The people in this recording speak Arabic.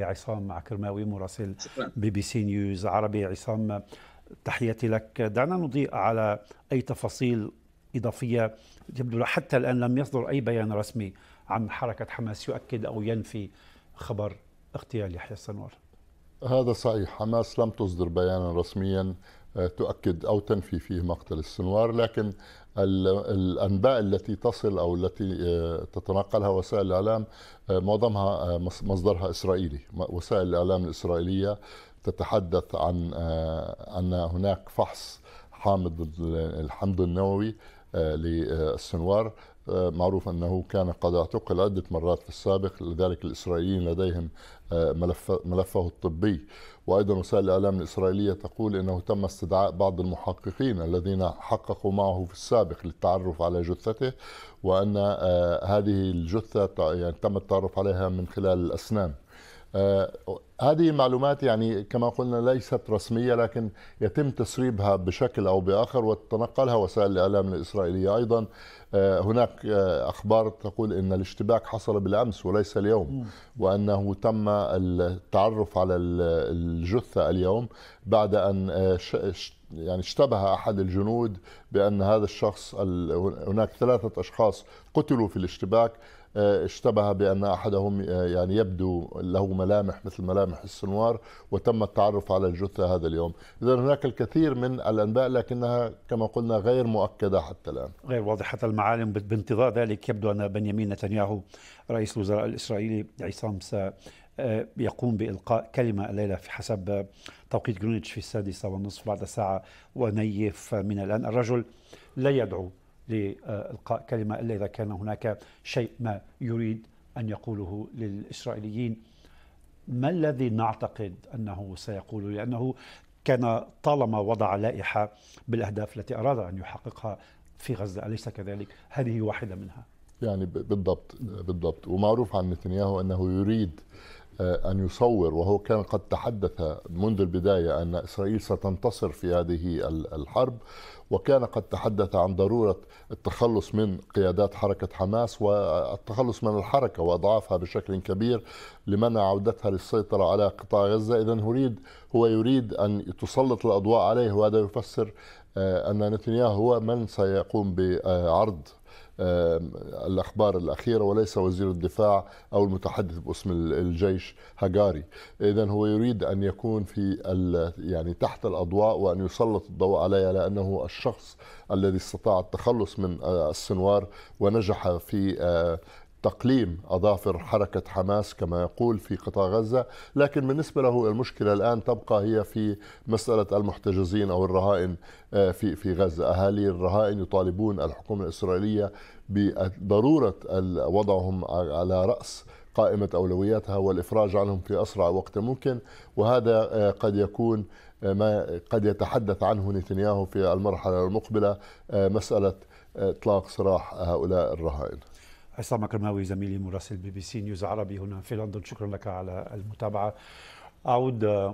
عصام عكرماوي مراسل بي بي سي نيوز عربي عصام تحياتي لك دعنا نضيء على أي تفاصيل إضافية يبدو حتى الآن لم يصدر أي بيان رسمي عن حركة حماس يؤكد أو ينفي خبر اغتيال يحيى السنوار هذا صحيح حماس لم تصدر بيانا رسميا آه، تؤكد او تنفي فيه مقتل السنوار لكن الانباء التي تصل او التي آه، تتناقلها وسائل الاعلام آه، معظمها مصدرها اسرائيلي وسائل الاعلام الاسرائيليه تتحدث عن ان هناك فحص حامض الحمض النووي للسنوار آه، معروف انه كان قد اعتقل عده مرات في السابق لذلك الاسرائيليين لديهم آه، ملف ملفه الطبي وايضا وسائل الاعلام الاسرائيليه تقول انه تم استدعاء بعض المحققين الذين حققوا معه في السابق للتعرف على جثته وان آه، هذه الجثه يعني تم التعرف عليها من خلال الاسنان هذه المعلومات يعني كما قلنا ليست رسميه لكن يتم تسريبها بشكل او باخر وتتنقلها وسائل الاعلام الاسرائيليه ايضا آه، هناك آه، اخبار تقول ان الاشتباك حصل بالامس وليس اليوم وانه تم التعرف على الجثه اليوم بعد ان آه، يعني اشتبه احد الجنود بان هذا الشخص هناك ثلاثه اشخاص قتلوا في الاشتباك اشتبه بان احدهم يعني يبدو له ملامح مثل ملامح سامح السنوار وتم التعرف على الجثة هذا اليوم إذا هناك الكثير من الأنباء لكنها كما قلنا غير مؤكدة حتى الآن غير واضحة المعالم بانتظار ذلك يبدو أن بنيامين نتنياهو رئيس الوزراء الإسرائيلي عصام آه، يقوم بإلقاء كلمة الليلة في حسب توقيت جرينتش في السادسة والنصف بعد ساعة ونيف من الآن الرجل لا يدعو لإلقاء كلمة إلا إذا كان هناك شيء ما يريد أن يقوله للإسرائيليين ما الذي نعتقد انه سيقوله لانه كان طالما وضع لائحه بالاهداف التي اراد ان يحققها في غزه اليس كذلك؟ هذه واحده منها. يعني بالضبط بالضبط ومعروف عن نتنياهو انه يريد آه، أن يصور وهو كان قد تحدث منذ البداية أن إسرائيل ستنتصر في هذه الحرب وكان قد تحدث عن ضرورة التخلص من قيادات حركة حماس والتخلص من الحركة وأضعافها بشكل كبير لمنع عودتها للسيطرة على قطاع غزة إذا يريد هو يريد أن تسلط الأضواء عليه وهذا يفسر آه، أن نتنياهو هو من سيقوم بعرض الأخبار الأخيرة وليس وزير الدفاع أو المتحدث باسم الجيش هاجاري إذا هو يريد أن يكون في يعني تحت الأضواء وأن يسلط الضوء عليه لأنه الشخص الذي استطاع التخلص من آه، السنوار ونجح في آه، تقليم أظافر حركة حماس كما يقول في قطاع غزة لكن بالنسبة له المشكلة الآن تبقى هي في مسألة المحتجزين أو الرهائن آه، في في غزة أهالي الرهائن يطالبون الحكومة الإسرائيلية بضرورة وضعهم على رأس قائمة أولوياتها والإفراج عنهم في أسرع وقت ممكن وهذا آه، قد يكون آه، ما قد يتحدث عنه نتنياهو في المرحلة المقبلة مسألة إطلاق سراح هؤلاء الرهائن عصام كرماوي زميلي مراسل بي بي سي نيوز عربي هنا في لندن شكرا لك على المتابعة أعود